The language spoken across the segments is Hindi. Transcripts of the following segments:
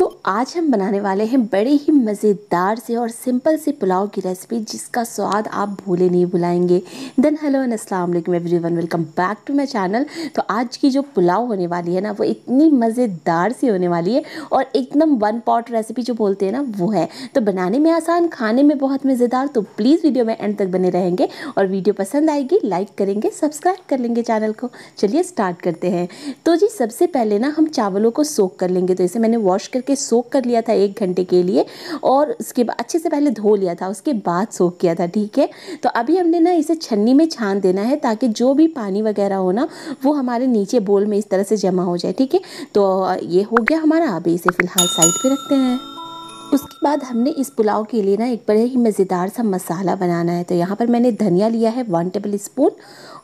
तो आज हम बनाने वाले हैं बड़े ही मज़ेदार से और सिंपल से पुलाव की रेसिपी जिसका स्वाद आप भूले नहीं भुलाएंगे देन हेलो एंड अस्सलाम वालेकुम everyone welcome back to my channel तो आज की जो पुलाव होने वाली है ना वो इतनी मज़ेदार सी होने वाली है और एकदम वन पॉट रेसिपी जो बोलते हैं ना वो है तो बनाने में आसान खाने में बहुत मज़ेदार तो प्लीज़ वीडियो में एंड तक बने रहेंगे और वीडियो पसंद आएगी लाइक करेंगे सब्सक्राइब कर लेंगे चैनल को चलिए स्टार्ट करते हैं तो जी सबसे पहले ना हम चावलों को सोख कर लेंगे तो इसे मैंने वॉश करके करके सोख कर लिया था एक घंटे के लिए और उसके बाद अच्छे से पहले धो लिया था उसके बाद सोख किया था ठीक है तो अभी हमने ना इसे छन्नी में छान देना है ताकि जो भी पानी वगैरह हो ना वो हमारे नीचे बोल में इस तरह से जमा हो जाए ठीक है तो ये हो गया हमारा अभी इसे फ़िलहाल साइड पर रखते हैं उसके बाद हमने इस पुलाव के लिए ना एक बड़े ही मज़ेदार सा मसाला बनाना है तो यहाँ पर मैंने धनिया लिया है वन टेबल स्पून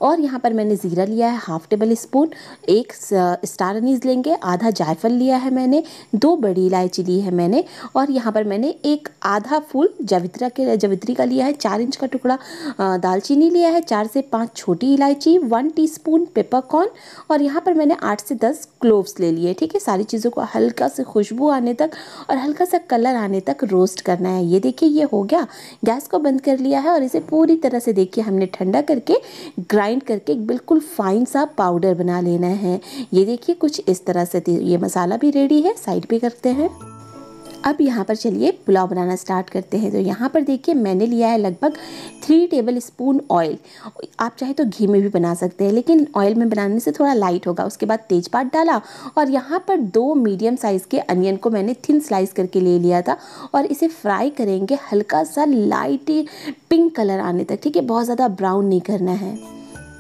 और यहाँ पर मैंने ज़ीरा लिया है हाफ़ टेबल स्पून एक स्टार अनीस लेंगे आधा जायफल लिया है मैंने दो बड़ी इलायची ली है मैंने और यहाँ पर मैंने एक आधा फूल जवित्रा के जवित्री का लिया है चार इंच का टुकड़ा दालचीनी लिया है चार से पाँच छोटी इलायची वन टी स्पून पेपरकॉर्न और यहाँ पर मैंने आठ से दस क्लोव्स ले लिए ठीक है सारी चीज़ों को हल्का से खुशबू आने तक और हल्का सा कलर आने तक रोस्ट करना है ये देखिए ये हो गया गैस को बंद कर लिया है और इसे पूरी तरह से देखिए हमने ठंडा करके ग्राइंड करके बिल्कुल फाइन सा पाउडर बना लेना है ये देखिए कुछ इस तरह से ये मसाला भी रेडी है साइड भी करते हैं अब यहाँ पर चलिए पुलाव बनाना स्टार्ट करते हैं तो यहाँ पर देखिए मैंने लिया है लगभग थ्री टेबल स्पून ऑयल आप चाहे तो घी में भी बना सकते हैं लेकिन ऑयल में बनाने से थोड़ा लाइट होगा उसके बाद तेज़पात डाला और यहाँ पर दो मीडियम साइज़ के अनियन को मैंने थिन स्लाइस करके ले लिया था और इसे फ्राई करेंगे हल्का सा लाइट पिंक कलर आने तक ठीक है बहुत ज़्यादा ब्राउन नहीं करना है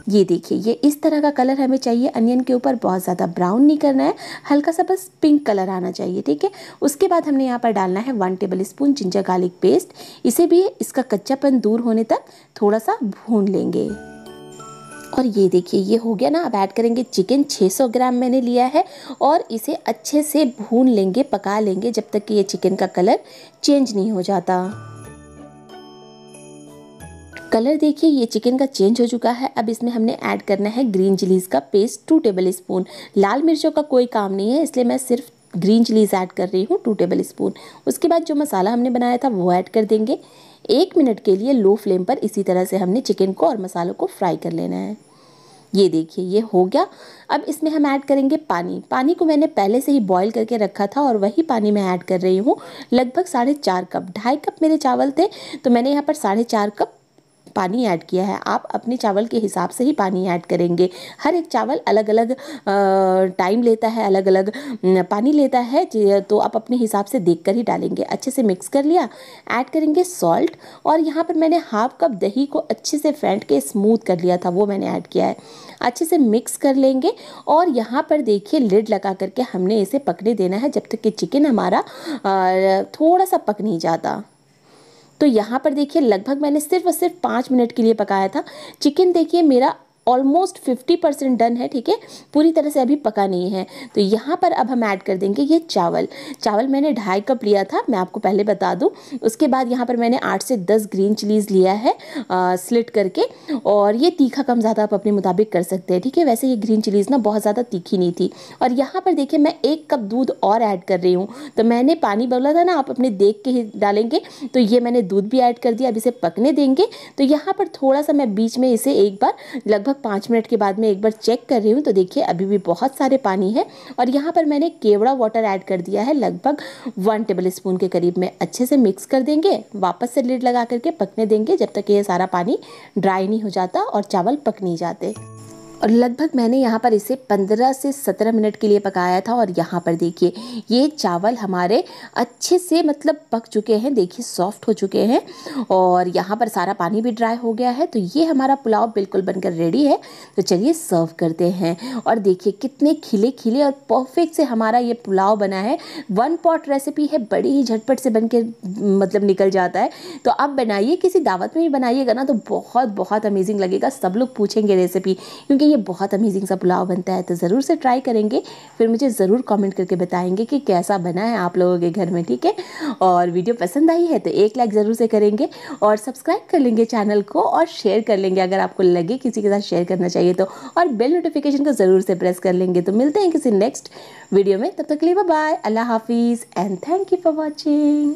ये देखिए ये इस तरह का कलर हमें चाहिए अनियन के ऊपर बहुत ज़्यादा ब्राउन नहीं करना है हल्का सा बस पिंक कलर आना चाहिए ठीक है उसके बाद हमने यहाँ पर डालना है one tablespoon ginger garlic paste इसे भी इसका कच्चापन दूर होने तक थोड़ा सा भून लेंगे और ये देखिए ये हो गया ना अब ऐड करेंगे चिकन 600 ग्राम मैंने लिया है और इसे अच्छे से भून लेंगे पका लेंगे जब तक कि ये चिकन का कलर चेंज नहीं हो जाता कलर देखिए ये चिकन का चेंज हो चुका है अब इसमें हमने ऐड करना है ग्रीन चिलीज़ का पेस्ट टू टेबल स्पून लाल मिर्चों का कोई काम नहीं है इसलिए मैं सिर्फ ग्रीन चिलीज़ ऐड कर रही हूँ टू टेबल स्पून उसके बाद जो मसाला हमने बनाया था वो ऐड कर देंगे एक मिनट के लिए लो फ्लेम पर इसी तरह से हमने चिकन को और मसालों को फ्राई कर लेना है ये देखिए ये हो गया अब इसमें हम ऐड करेंगे पानी पानी को मैंने पहले से ही बॉईल करके रखा था और वही पानी मैं ऐड कर रही हूँ लगभग साढ़े चार कप ढाई कप मेरे चावल थे तो मैंने यहाँ पर साढ़े चार कप पानी ऐड किया है आप अपने चावल के हिसाब से ही पानी ऐड करेंगे हर एक चावल अलग अलग टाइम लेता है अलग अलग पानी लेता है तो आप अपने हिसाब से देख कर ही डालेंगे अच्छे से मिक्स कर लिया ऐड करेंगे सॉल्ट और यहाँ पर मैंने हाफ कप दही को अच्छे से फेंट के स्मूथ कर लिया था वो मैंने ऐड किया है अच्छे से मिक्स कर लेंगे और यहाँ पर देखिए लिड लगा करके हमने इसे पकने देना है जब तक कि चिकन हमारा थोड़ा सा पक नहीं जाता तो यहाँ पर देखिए लगभग मैंने सिर्फ और सिर्फ पाँच मिनट के लिए पकाया था चिकन देखिए मेरा ऑलमोस्ट फिफ्टी परसेंट डन है ठीक है पूरी तरह से अभी पका नहीं है तो यहाँ पर अब हम ऐड कर देंगे ये चावल चावल मैंने ढाई कप लिया था मैं आपको पहले बता दूँ उसके बाद यहाँ पर मैंने आठ से दस ग्रीन चिलीज़ लिया है स्लिट करके और ये तीखा कम ज़्यादा आप अपने मुताबिक कर सकते हैं ठीक है वैसे ये ग्रीन चिलीज़ ना बहुत ज़्यादा तीखी नहीं थी और यहाँ पर देखिए मैं एक कप दूध और ऐड कर रही हूँ तो मैंने पानी बोला था ना आप अपने देख के ही डालेंगे तो ये मैंने दूध भी ऐड कर दिया अब इसे पकने देंगे तो यहाँ पर थोड़ा सा मैं बीच में इसे एक बार लगभग लगभग पाँच मिनट के बाद मैं एक बार चेक कर रही हूँ तो देखिए अभी भी बहुत सारे पानी है और यहाँ पर मैंने केवड़ा वाटर ऐड कर दिया है लगभग वन टेबल स्पून के करीब में अच्छे से मिक्स कर देंगे वापस से लीड लगा करके पकने देंगे जब तक ये सारा पानी ड्राई नहीं हो जाता और चावल पक नहीं जाते और लगभग मैंने यहाँ पर इसे 15 से 17 मिनट के लिए पकाया था और यहाँ पर देखिए ये चावल हमारे अच्छे से मतलब पक चुके हैं देखिए सॉफ्ट हो चुके हैं और यहाँ पर सारा पानी भी ड्राई हो गया है तो ये हमारा पुलाव बिल्कुल बनकर रेडी है तो चलिए सर्व करते हैं और देखिए कितने खिले खिले और परफेक्ट से हमारा ये पुलाव बना है वन पॉट रेसिपी है बड़ी ही झटपट से बन मतलब निकल जाता है तो आप बनाइए किसी दावत में भी बनाइएगा ना तो बहुत बहुत अमेजिंग लगेगा सब लोग पूछेंगे रेसिपी क्योंकि ये ये बहुत अमेजिंग सा पुलाव बनता है तो ज़रूर से ट्राई करेंगे फिर मुझे ज़रूर कमेंट करके बताएंगे कि कैसा बना है आप लोगों के घर में ठीक है और वीडियो पसंद आई है तो एक लाइक ज़रूर से करेंगे और सब्सक्राइब कर लेंगे चैनल को और शेयर कर लेंगे अगर आपको लगे किसी के साथ शेयर करना चाहिए तो और बेल नोटिफिकेशन को ज़रूर से प्रेस कर लेंगे तो मिलते हैं किसी नेक्स्ट वीडियो में तब तक के लिए बाय अल्लाह हाफिज़ and thank you for watching